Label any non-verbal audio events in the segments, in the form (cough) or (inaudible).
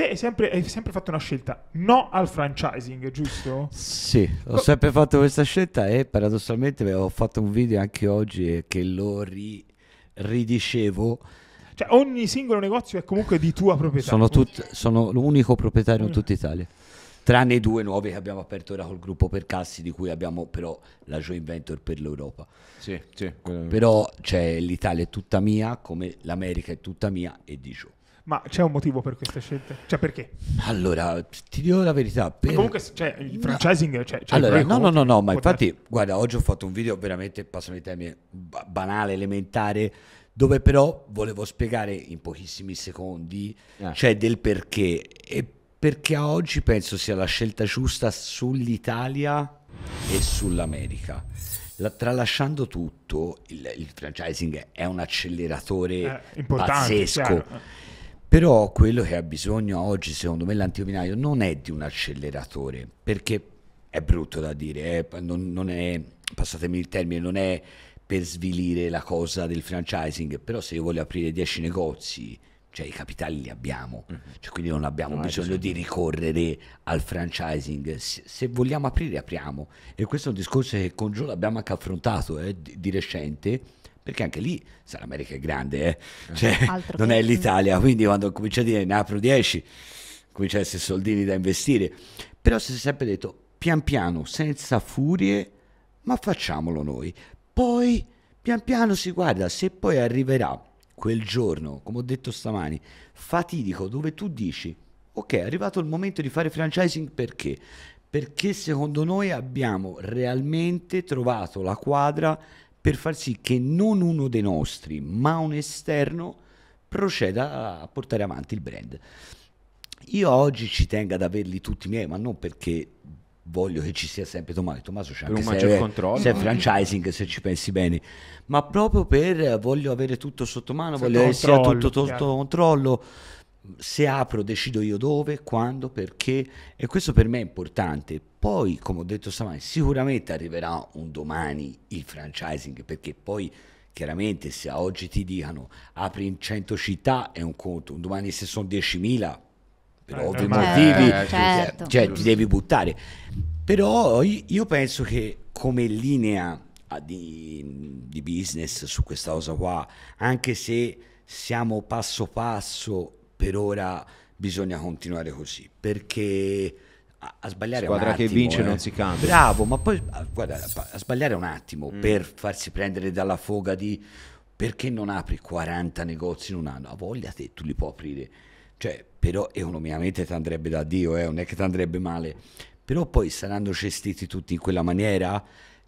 Te hai sempre, hai sempre, fatto una scelta no al franchising, giusto? Sì, ho sempre fatto questa scelta e paradossalmente ho fatto un video anche oggi che lo ri, ridicevo. Cioè ogni singolo negozio è comunque di tua proprietà. Sono, tut, sono l'unico proprietario in tutta Italia, tranne i due nuovi che abbiamo aperto ora col gruppo Percassi, di cui abbiamo però la joint venture per l'Europa. Sì, sì. Però cioè, l'Italia è tutta mia, come l'America è tutta mia e di Joe. Ma c'è un motivo per queste scelte? Cioè, perché? Allora, ti dirò la verità. Per... Comunque, cioè, il franchising. No. Cioè, cioè allora, no, no, no, no, ma poter... infatti, guarda, oggi ho fatto un video veramente, passami i termini, banale, elementare, dove però volevo spiegare in pochissimi secondi, eh. cioè, del perché. E perché oggi penso sia la scelta giusta sull'Italia e sull'America. La, tralasciando tutto, il, il, franchising è un acceleratore eh, pazzesco. Chiaro. Però quello che ha bisogno oggi, secondo me, l'antiominaio non è di un acceleratore, perché è brutto da dire, è, eh, non, non è, passatemi il termine, non è per svilire la cosa del franchising, però se io voglio aprire 10 negozi, cioè i capitali li abbiamo, mhm. cioè, quindi non abbiamo no, bisogno di ricorrere al franchising, se, se, vogliamo aprire apriamo e questo è un discorso che con Giulio abbiamo anche affrontato eh, di, di recente perché anche lì sa, l'America è grande, eh? eh. cioè, non è l'Italia, quindi quando comincia a dire ne apro 10, comincia a essere soldini da investire, però si è sempre detto pian piano, senza furie, ma facciamolo noi, poi pian piano si guarda se poi arriverà quel giorno, come ho detto stamani, fatidico dove tu dici ok, è arrivato il momento di fare franchising perché? Perché secondo noi abbiamo realmente trovato la quadra per far sì che non uno dei nostri, ma un esterno, proceda a portare avanti il brand. Io oggi ci tengo ad averli tutti miei, ma non perché voglio che ci sia sempre Tommaso, Tommaso c'è per anche se, controllo. se è franchising se ci pensi bene, ma proprio per voglio avere tutto sotto mano, se voglio essere tutto sotto controllo se apro decido io dove, quando, perché e questo per me è importante. Poi, come ho detto stamattina, sicuramente arriverà un domani il franchising perché poi chiaramente se oggi ti dicano apri in 100 città è un conto, un domani se sono 10.000 per eh, ovvi eh, motivi, eh, certo. Cioè, cioè ti devi buttare. Però io penso che come linea ah, di, di business su questa cosa qua, anche se siamo passo passo per ora bisogna continuare così perché a, a sbagliare squadra un attimo, che vince eh. non si cambia bravo ma poi a, ah, guarda, a sbagliare un attimo mm. per farsi prendere dalla foga di perché non apri 40 negozi in un anno a voglia te tu li puoi aprire cioè però economicamente ti andrebbe da Dio eh, non è che ti andrebbe male però poi saranno gestiti tutti in quella maniera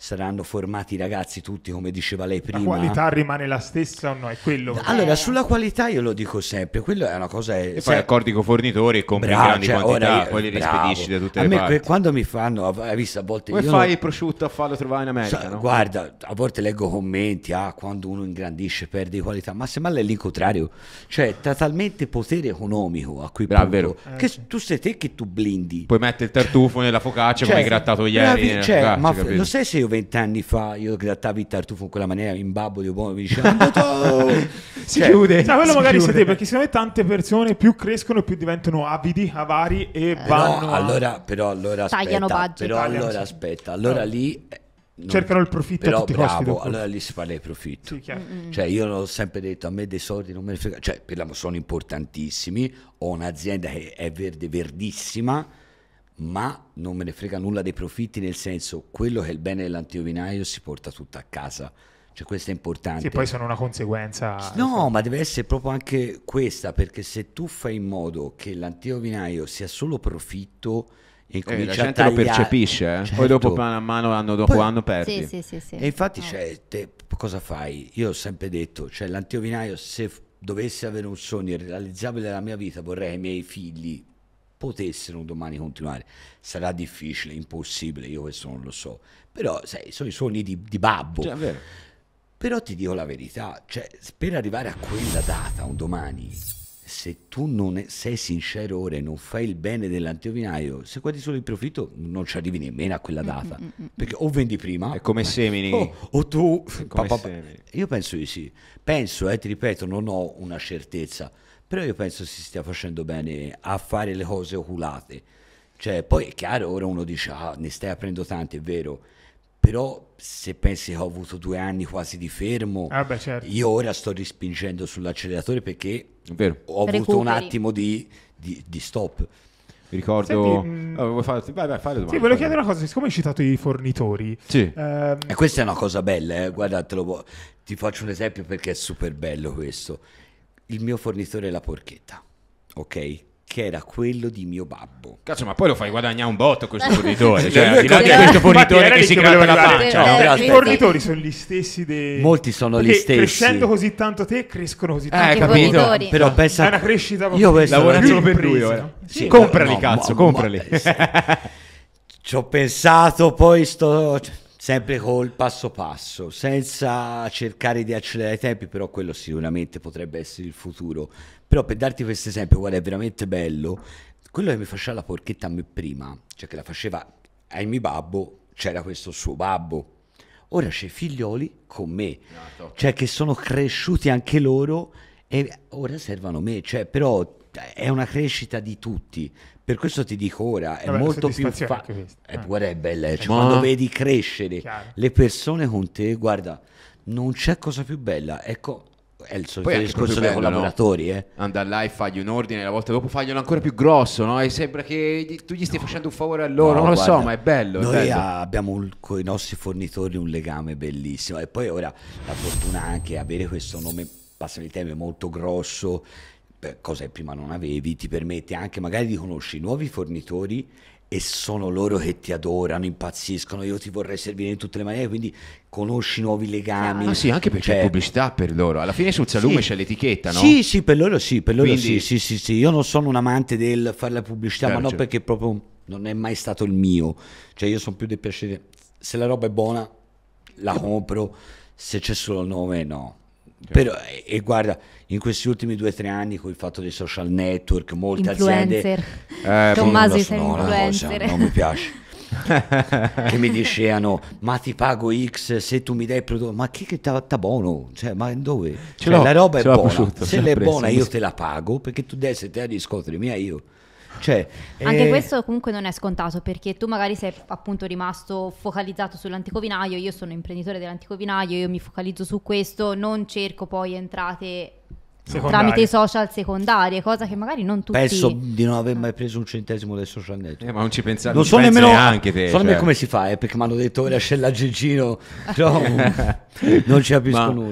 saranno formati i ragazzi tutti come diceva lei prima. La qualità rimane la stessa o no? È quello. Allora, sulla qualità io lo dico sempre, quello è una cosa eh, E poi cioè accordi con fornitori e compri bravo, grandi cioè, quantità, io, poi li rispedisci da tutte a le me, parti. quando mi fanno, hai visto a volte Come fai non... il prosciutto a farlo trovare in America, so, no? Guarda, a volte leggo commenti, ah, quando uno ingrandisce perde di qualità, ma semmai è l'incontrario. Cioè, tra talmente potere economico a cui Bra, punto, che eh. tu sei te che tu blindi. Puoi mettere il tartufo nella focaccia cioè, come hai cioè, grattato ieri. Bravi, eh, cioè, focaccia, cioè, ma capito? lo sai se io anni fa io grattavi il tartufo in quella maniera, in babbo di uomo boh", mi diceva (laughs) si cioè, chiude. Cioè, quello si magari siete perché secondo me tante persone più crescono più diventano avidi, avari e eh, vanno no, allora però allora tagliano aspetta, budget, però tagliano, allora aspetta, allora no. lì eh, non, cercano il profitto però a tutti bravo, i allora lì si fa di profitto sì, cioè io l'ho sempre detto a me dei soldi non me ne frega cioè per la, sono importantissimi ho un'azienda che è verde verdissima ma non me ne frega nulla dei profitti, nel senso quello che è il bene dell'antiovinaio si porta tutto a casa. Cioè questo è importante. Sì, poi sono una conseguenza. No, ma deve essere proprio anche questa, perché se tu fai in modo che l'antiovinaio sia solo profitto, e eh, la gente lo percepisce, eh? certo. poi dopo man mano, anno dopo poi, anno perdi. Sì, sì, sì, e infatti, oh. cioè, te, cosa fai? Io ho sempre detto, cioè, l'antiovinaio se dovessi avere un sogno realizzabile nella mia vita, vorrei che i miei figli potessero un domani continuare. Sarà difficile, impossibile, io questo non lo so, però sai, sono i sogni di, di babbo. Cioè, però ti dico la verità, cioè, per arrivare a quella data un domani, se tu non è, sei sincero ora e non fai il bene dell'antiovinaio, se guardi solo il profitto non ci arrivi nemmeno a quella mm, mm, data, mm, mm, mm, perché o vendi prima... È come semini. O, oh, o tu... Pa, pa, pa, io penso di sì, penso, eh, ti ripeto, non ho una certezza, però io penso si stia facendo bene a fare le cose oculate. Cioè, poi è chiaro, ora uno dice, ah, ne stai aprendo tanti, è vero, però se pensi che ho avuto due anni quasi di fermo, ah beh, certo. io ora sto rispingendo sull'acceleratore perché Vero. ho Recuperi. avuto un attimo di, di, di stop. Mi ricordo. Senti, oh, vuoi fare... Vai, vai, fare domande, sì, volevo chiedere una cosa: siccome hai citato i fornitori, sì. ehm... e questa è una cosa bella, eh? guardatelo. Ti faccio un esempio perché è super bello questo il mio fornitore la porchetta, ok? Che era quello di mio babbo. Cazzo, ma poi lo fai guadagnare un botto questo (laughs) fornitore. cioè, cioè al di là questo fornitore che si gratta la pancia. No, però I fornitori sono gli stessi dei... Molti sono gli stessi. Crescendo così tanto te, crescono così eh, tanto. Eh, capito. Però pensa... È una crescita Io penso- Lavora solo per lui Eh. Sì, Comprali, no, ma- cazzo, ma- comprali. Ci ho pensato, poi sto sempre col passo passo, senza cercare di accelerare i tempi, però quello sicuramente potrebbe essere il futuro. Però per darti questo esempio, guarda, è veramente bello, quello che mi faceva la porchetta a me prima, cioè che la faceva ai miei babbo, c'era questo suo babbo. Ora c'è figlioli con me, cioè che sono cresciuti anche loro e ora servono me, cioè però cioè, è una crescita di tutti. Per questo ti dico ora, è Vabbè, molto più facile. Eh, guarda, è bella, eh. cioè, ma... Cioè, quando vedi crescere Chiaro. le persone con te, guarda, non c'è cosa più bella. Ecco, è il solito discorso dei bello, collaboratori. No? Eh. Andare là e fargli un ordine, la volta dopo faglielo ancora più grosso, no? E sembra che tu gli stia no. facendo un favore a loro, non lo guarda, so, ma è bello. Noi bello. abbiamo con i nostri fornitori un legame bellissimo e poi ora la fortuna anche avere questo nome, passano il termine, molto grosso cosa che prima non avevi, ti permette anche magari di conoscere nuovi fornitori e sono loro che ti adorano, impazziscono, io ti vorrei servire in tutte le maniere, quindi conosci nuovi legami. Ma ah, sì, anche perché cioè, c'è pubblicità per loro, alla fine sul salume sì, c'è l'etichetta, no? Sì, sì, per loro sì, per loro quindi... sì, sì, sì, io non sono un amante del fare la pubblicità, certo, ma no certo. perché proprio non è mai stato il mio, cioè io sono più del piacere, se la roba è buona la compro, se c'è solo il nome no. Certo. Però, e, e, guarda, in questi ultimi due o tre anni con il fatto dei social network, molte influencer. aziende... Eh, Tommaso, sei no, influencer. Cosa, non mi piace. (laughs) che mi dicevano ma ti pago X se tu mi dai il prodotto ma che, che t'ha buono cioè ma dove cioè, la roba è buona se l'è buona io te la pago perché tu dai se te la riscotto mia io cioè, Anche eh... questo comunque non è scontato perché tu magari sei appunto rimasto focalizzato sull'antico vinaio, io sono imprenditore dell'antico vinaio, io mi focalizzo su questo, non cerco poi entrate Secondarie. tramite i social secondarie, cosa che magari non tutti penso di non aver mai preso un centesimo del social network. Eh, ma non ci pensavo non so nemmeno neanche te, so nemmeno cioè. come si fa, eh, perché mi hanno detto lascia scella Gigino, no, (laughs) (laughs) non ci capisco ma... nulla.